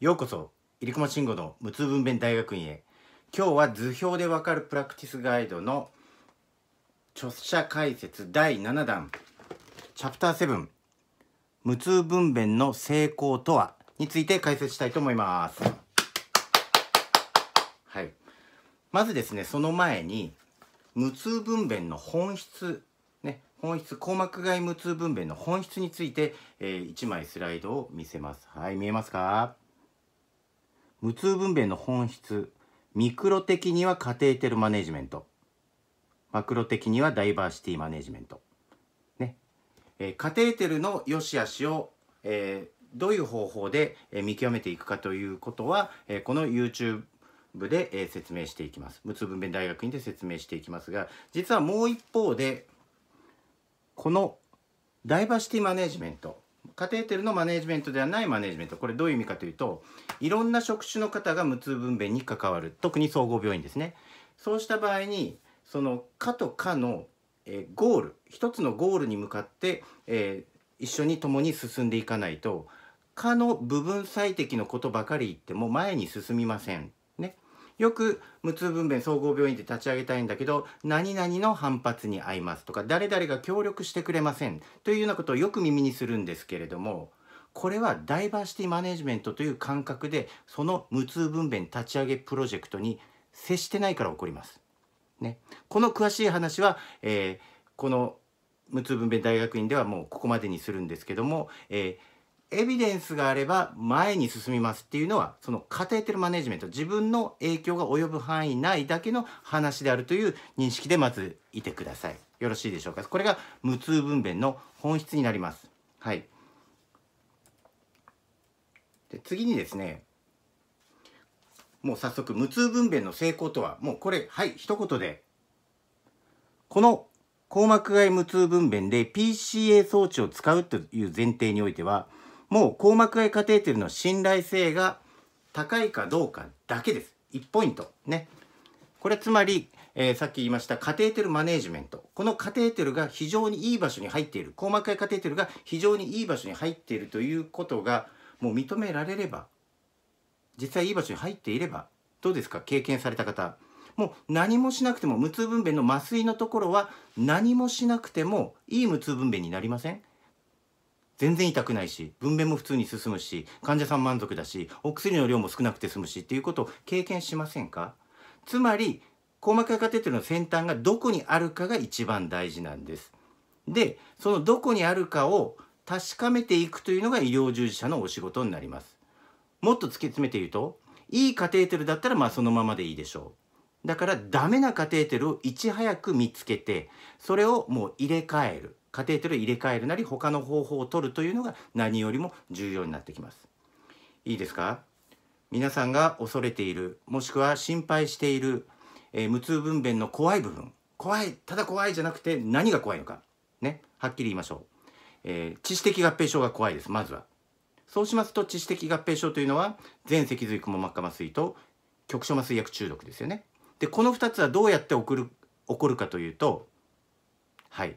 ようこそ入駒慎吾の無痛分娩大学院へ今日は図表でわかるプラクティスガイドの著者解説第7弾チャプター7無痛分娩の成功とはについて解説したいと思います。はい、まずですねその前に無痛分娩の本質ね本質硬膜外無痛分娩の本質について、えー、1枚スライドを見せます。はい見えますか無痛分娩の本質ミクロ的にはカテーテルマネジメントマクロ的にはダイバーシティマネジメント、ねえー、カテーテルの良し悪しを、えー、どういう方法で、えー、見極めていくかということは、えー、この YouTube で、えー、説明していきます無痛分娩大学院で説明していきますが実はもう一方でこのダイバーシティマネジメントカテーテルのマネージメントではないマネージメントこれどういう意味かというといろんな職種の方が無痛分娩に関わる特に総合病院ですねそうした場合にその科と科の、えー、ゴール一つのゴールに向かって、えー、一緒に共に進んでいかないとかの部分最適のことばかり言っても前に進みませんねよく無痛分娩総合病院で立ち上げたいんだけど何々の反発に合いますとか誰々が協力してくれませんというようなことをよく耳にするんですけれどもこれはダイバーシティマネジメントという感覚でその無痛分娩立ち上げプロジェクトに接してないから起こります。ね、この詳しい話は、えー、この無痛分娩大学院ではもうここまでにするんですけども、えーエビデンスがあれば前に進みますっていうのはそのカテーテルマネジメント自分の影響が及ぶ範囲内だけの話であるという認識でまずいてくださいよろしいでしょうかこれが無痛分娩の本質になりますはいで次にですねもう早速無痛分娩の成功とはもうこれはい一言でこの硬膜外無痛分娩で PCA 装置を使うという前提においてはもう硬膜外カテーテルの信頼性が高いかどうかだけです。1ポイント。ね。これつまり、えー、さっき言いましたカテーテルマネージメント。このカテーテルが非常にいい場所に入っている。硬膜外カテーテルが非常にいい場所に入っているということがもう認められれば、実際いい場所に入っていれば、どうですか経験された方。もう何もしなくても無痛分娩の麻酔のところは何もしなくてもいい無痛分娩になりません全然痛くないし分娩も普通に進むし患者さん満足だしお薬の量も少なくて済むしっていうことを経験しませんかつまり硬膜下カテーテルの先端がどこにあるかが一番大事なんです。でそのどこにあるかを確かめていくというのが医療従事者のお仕事になります。もっと突き詰めて言うといいカテーテルだったらまあそのままでいいでしょう。だからダメなカテーテルをいち早く見つけてそれをもう入れ替えるカテーテルを入れ替えるなり他の方法を取るというのが何よりも重要になってきます。いいですか皆さんが恐れているもしくは心配している、えー、無痛分娩の怖い部分怖いただ怖いじゃなくて何が怖いのかねはっきり言いましょう、えー、知識合併症が怖いですまずはそうしますと致死的合併症というのは全脊髄くも膜下麻酔と局所麻酔薬中毒ですよねでこの2つはどうやって起こる起こるかというとはい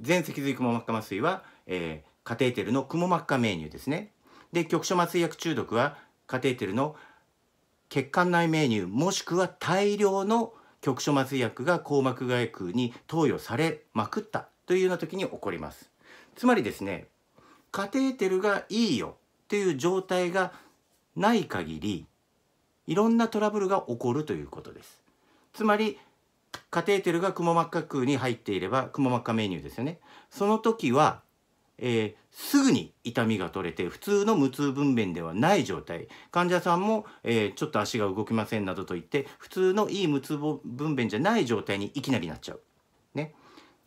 全脊髄くも膜下麻酔は、えー、カテーテルのくも膜下メニューですね。で局所麻酔薬中毒はカテーテルの血管内メニューもしくは大量の局所麻酔薬が硬膜外腔に投与されまくったというような時に起こります。つまりですねカテーテルがいいよという状態がない限りいろんなトラブルが起こるということです。つまりカテーテルがくも膜下空に入っていればくも膜下メニューですよねその時は、えー、すぐに痛みが取れて普通の無痛分娩ではない状態患者さんも、えー、ちょっと足が動きませんなどと言って普通のいい無痛分娩じゃない状態にいきなりなっちゃう。ね、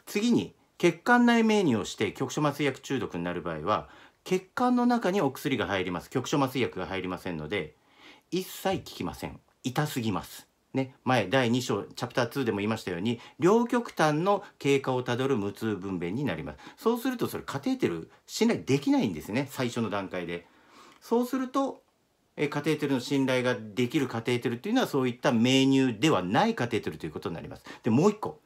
次に血管内メニューをして局所麻酔薬中毒になる場合は血管の中にお薬が入ります局所麻酔薬が入りませんので一切効きません痛すぎますね、前第2章チャプター2でも言いましたように両極端の経過をたどる無痛分娩になりますそうするとそれカテーテル信頼できないんですね最初の段階でそうするとえカテーテルの信頼ができるカテーテルというのはそういった命乳ではないカテーテルということになりますでもう一個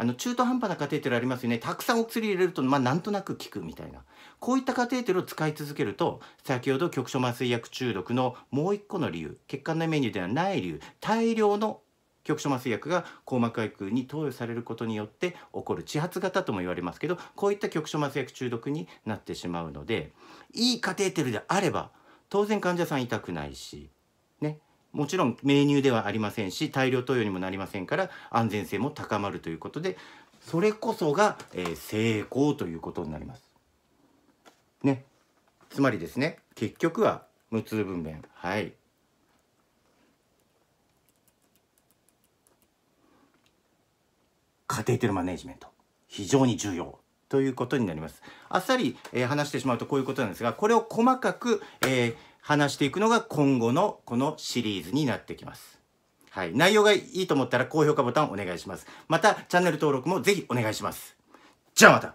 あの中途半端なカテーテルありますよねたくさんお薬入れると、まあ、なんとなく効くみたいなこういったカテーテルを使い続けると先ほど局所麻酔薬中毒のもう一個の理由血管内メニューではない理由大量の局所麻酔薬が硬膜外腔に投与されることによって起こる地発型とも言われますけどこういった局所麻酔薬中毒になってしまうのでいいカテーテルであれば当然患者さん痛くないしねもちろん命乳ではありませんし大量投与にもなりませんから安全性も高まるということでそれこそが、えー、成功ということになります。ね、つまりですね結局は無痛分娩はいカテーテルマネジメント非常に重要ということになりますあっさり、えー、話してしまうとこういうことなんですがこれを細かく、えー、話していくのが今後のこのシリーズになってきます。はい。内容がいいと思ったら高評価ボタンお願いします。また、チャンネル登録もぜひお願いします。じゃあまた